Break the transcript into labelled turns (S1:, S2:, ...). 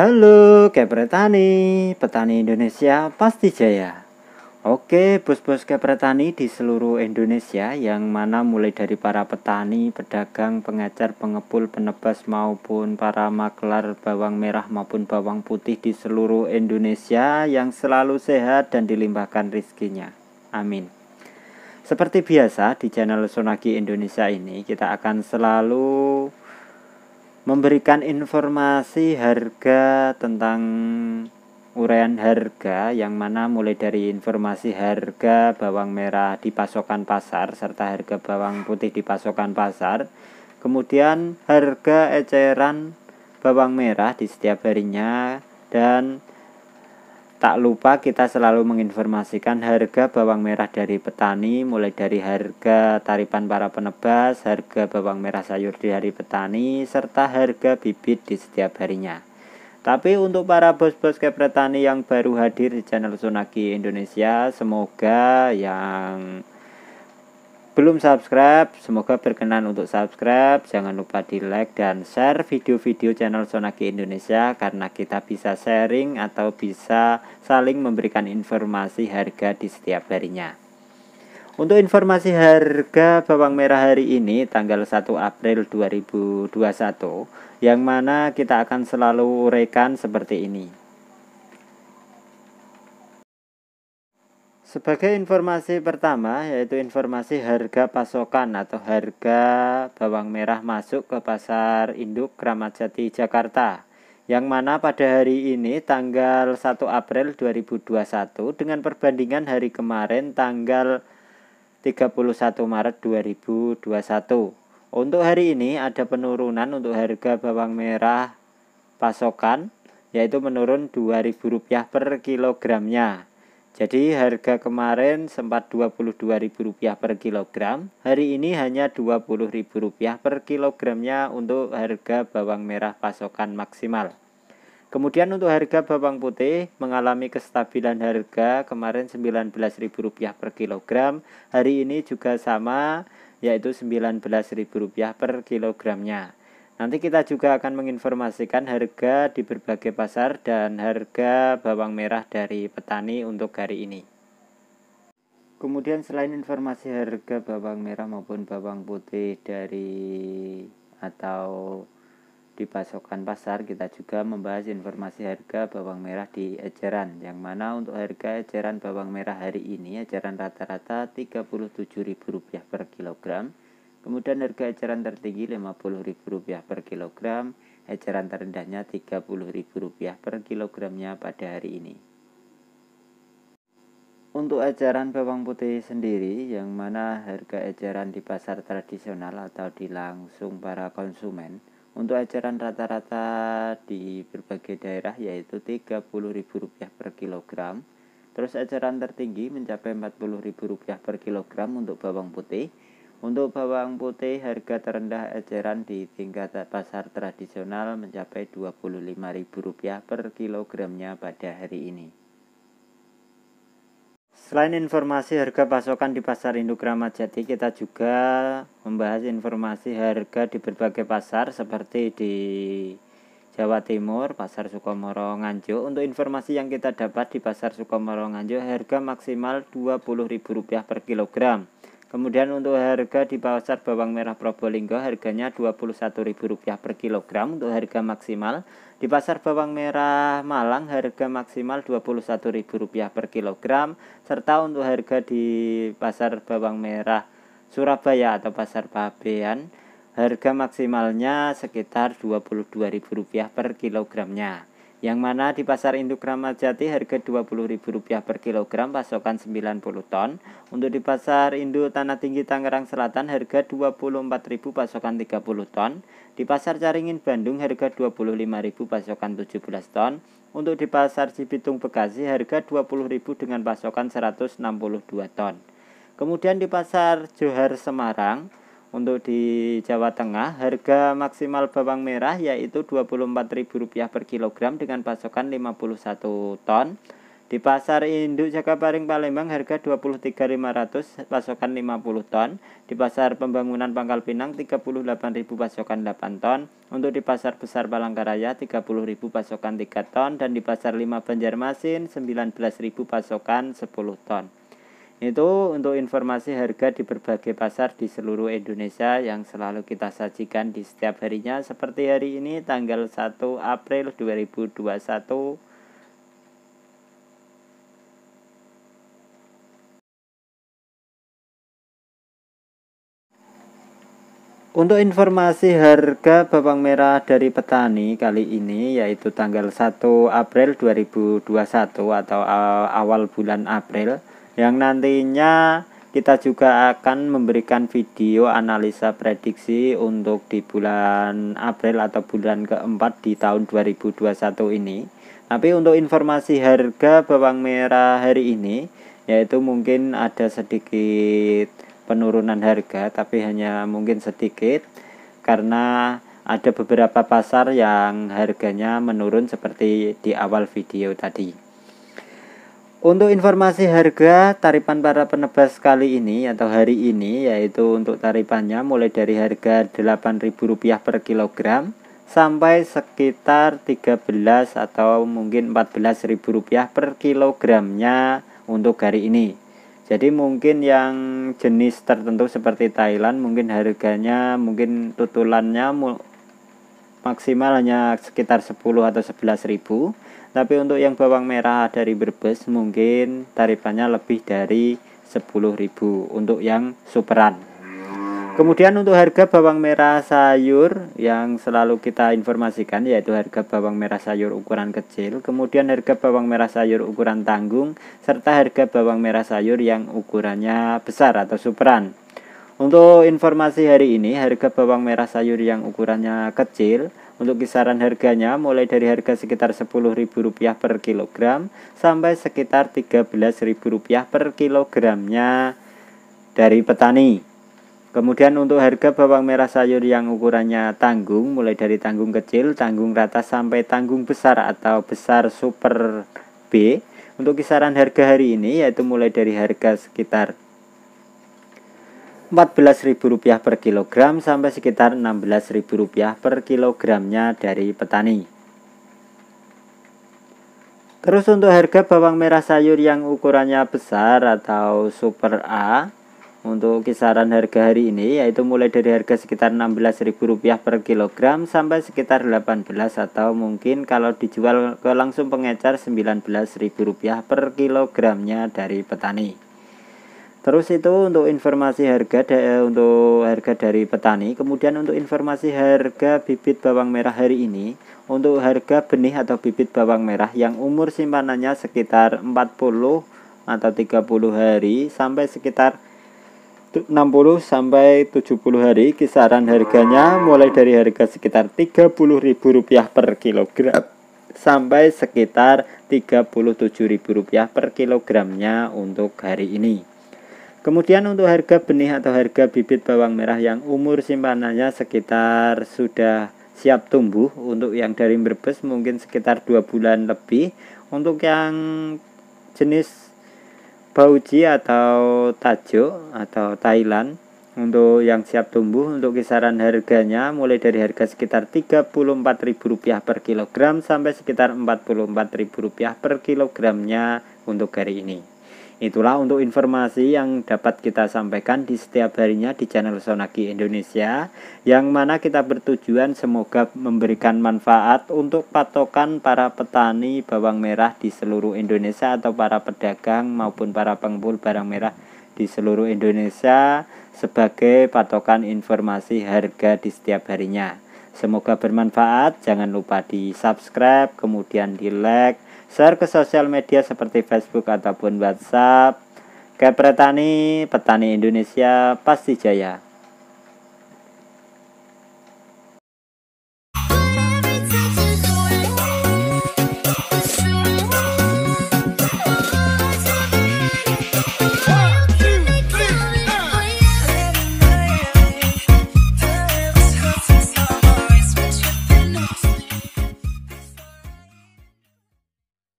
S1: Halo Kepretani, petani Indonesia pasti jaya. Oke, bos-bos Kepretani di seluruh Indonesia yang mana mulai dari para petani, pedagang, pengajar, pengepul, penebas maupun para maklar bawang merah maupun bawang putih di seluruh Indonesia yang selalu sehat dan dilimpahkan rizkinya. Amin. Seperti biasa di channel Sonagi Indonesia ini kita akan selalu memberikan informasi harga tentang uraian harga yang mana mulai dari informasi harga bawang merah di pasokan pasar serta harga bawang putih di pasokan pasar kemudian harga eceran bawang merah di setiap harinya dan Tak lupa kita selalu menginformasikan harga bawang merah dari petani mulai dari harga taripan para penebas, harga bawang merah sayur di hari petani, serta harga bibit di setiap harinya. Tapi untuk para bos-bos kepretani yang baru hadir di channel Sunaki Indonesia, semoga yang belum subscribe, semoga berkenan untuk subscribe. Jangan lupa di like dan share video-video channel Sonaki Indonesia karena kita bisa sharing atau bisa saling memberikan informasi harga di setiap harinya. Untuk informasi harga bawang merah hari ini tanggal 1 April 2021 yang mana kita akan selalu uraikan seperti ini. Sebagai informasi pertama yaitu informasi harga pasokan atau harga bawang merah masuk ke pasar induk Kramat Jati Jakarta yang mana pada hari ini tanggal 1 April 2021 dengan perbandingan hari kemarin tanggal 31 Maret 2021. Untuk hari ini ada penurunan untuk harga bawang merah pasokan yaitu menurun Rp2.000 per kilogramnya jadi harga kemarin sempat Rp22.000 per kilogram, hari ini hanya Rp20.000 per kilogramnya untuk harga bawang merah pasokan maksimal. Kemudian untuk harga bawang putih mengalami kestabilan harga kemarin Rp19.000 per kilogram, hari ini juga sama yaitu Rp19.000 per kilogramnya. Nanti kita juga akan menginformasikan harga di berbagai pasar dan harga bawang merah dari petani untuk hari ini. Kemudian selain informasi harga bawang merah maupun bawang putih dari atau di pasokan pasar kita juga membahas informasi harga bawang merah di eceran yang mana untuk harga eceran bawang merah hari ini eceran rata-rata Rp37.000 per kilogram Kemudian harga eceran tertinggi Rp50.000 per kilogram, eceran terendahnya Rp30.000 per kilogramnya pada hari ini. Untuk eceran bawang putih sendiri yang mana harga eceran di pasar tradisional atau di langsung para konsumen untuk eceran rata-rata di berbagai daerah yaitu Rp30.000 per kilogram. Terus eceran tertinggi mencapai Rp40.000 per kilogram untuk bawang putih untuk bawang putih harga terendah eceran di tingkat pasar tradisional mencapai Rp25.000 per kilogramnya pada hari ini. Selain informasi harga pasokan di pasar induk Ramadjati, Jati, kita juga membahas informasi harga di berbagai pasar seperti di Jawa Timur, Pasar Sukomoro Nganjo. Untuk informasi yang kita dapat di Pasar Sukomoro Nganjo, harga maksimal Rp20.000 per kilogram. Kemudian untuk harga di pasar bawang merah Probolinggo harganya Rp21.000 per kilogram untuk harga maksimal. Di pasar bawang merah Malang harga maksimal Rp21.000 per kilogram serta untuk harga di pasar bawang merah Surabaya atau pasar Pabean harga maksimalnya sekitar Rp22.000 per kilogramnya yang mana di pasar induk Kramat Jati harga Rp20.000 per kilogram pasokan 90 ton. Untuk di pasar induk Tanah Tinggi Tangerang Selatan harga Rp24.000 pasokan 30 ton. Di pasar Caringin Bandung harga Rp25.000 pasokan 17 ton. Untuk di pasar Cibitung Bekasi harga Rp20.000 dengan pasokan 162 ton. Kemudian di pasar Johar Semarang untuk di Jawa Tengah, harga maksimal bawang merah yaitu Rp24.000 per kilogram dengan pasokan 51 ton. Di pasar induk Jakabaring Palembang harga 23.500 pasokan 50 ton. Di pasar pembangunan Pangkal Pinang 38.000 pasokan 8 ton. Untuk di pasar besar Palangkaraya 30.000 pasokan 3 ton dan di pasar 5 Banjarmasin 19.000 pasokan 10 ton. Itu untuk informasi harga di berbagai pasar di seluruh Indonesia yang selalu kita sajikan di setiap harinya seperti hari ini tanggal 1 April 2021 Untuk informasi harga bawang merah dari petani kali ini yaitu tanggal 1 April 2021 atau awal bulan April yang nantinya kita juga akan memberikan video analisa prediksi untuk di bulan April atau bulan keempat di tahun 2021 ini. Tapi untuk informasi harga bawang merah hari ini yaitu mungkin ada sedikit penurunan harga tapi hanya mungkin sedikit karena ada beberapa pasar yang harganya menurun seperti di awal video tadi. Untuk informasi harga tarifan para penebas kali ini atau hari ini yaitu untuk tarifannya mulai dari harga Rp8.000 per kilogram sampai sekitar 13 atau mungkin Rp14.000 per kilogramnya untuk hari ini. Jadi mungkin yang jenis tertentu seperti Thailand mungkin harganya mungkin tutulannya maksimal hanya sekitar 10 atau 11 ribu tapi untuk yang bawang merah dari Brebes mungkin tarifannya lebih dari 10 ribu untuk yang superan kemudian untuk harga bawang merah sayur yang selalu kita informasikan yaitu harga bawang merah sayur ukuran kecil kemudian harga bawang merah sayur ukuran tanggung serta harga bawang merah sayur yang ukurannya besar atau superan untuk informasi hari ini, harga bawang merah sayur yang ukurannya kecil untuk kisaran harganya mulai dari harga sekitar Rp10.000 per kilogram sampai sekitar Rp13.000 per kilogramnya dari petani. Kemudian untuk harga bawang merah sayur yang ukurannya tanggung mulai dari tanggung kecil, tanggung rata sampai tanggung besar atau besar super B untuk kisaran harga hari ini yaitu mulai dari harga sekitar 14.000 rupiah per kilogram sampai sekitar 16.000 rupiah per kilogramnya dari petani. Terus untuk harga bawang merah sayur yang ukurannya besar atau super A untuk kisaran harga hari ini yaitu mulai dari harga sekitar 16.000 rupiah per kilogram sampai sekitar 18 atau mungkin kalau dijual ke langsung pengecar 19.000 rupiah per kilogramnya dari petani. Terus itu untuk informasi harga eh, untuk harga dari petani. Kemudian untuk informasi harga bibit bawang merah hari ini, untuk harga benih atau bibit bawang merah yang umur simpanannya sekitar 40 atau 30 hari sampai sekitar 60 sampai 70 hari kisaran harganya mulai dari harga sekitar Rp30.000 per kilogram sampai sekitar Rp37.000 per kilogramnya untuk hari ini. Kemudian untuk harga benih atau harga bibit bawang merah yang umur simpanannya sekitar sudah siap tumbuh untuk yang dari Brebes mungkin sekitar 2 bulan lebih. Untuk yang jenis Bauji atau Tajo atau Thailand untuk yang siap tumbuh untuk kisaran harganya mulai dari harga sekitar Rp34.000 per kilogram sampai sekitar Rp44.000 per kilogramnya untuk hari ini. Itulah untuk informasi yang dapat kita sampaikan di setiap harinya di channel Sonaki Indonesia yang mana kita bertujuan semoga memberikan manfaat untuk patokan para petani bawang merah di seluruh Indonesia atau para pedagang maupun para pengumpul barang merah di seluruh Indonesia sebagai patokan informasi harga di setiap harinya. Semoga bermanfaat. Jangan lupa di-subscribe, kemudian di-like share ke sosial media seperti Facebook ataupun WhatsApp. Kepretani, petani Indonesia pasti jaya.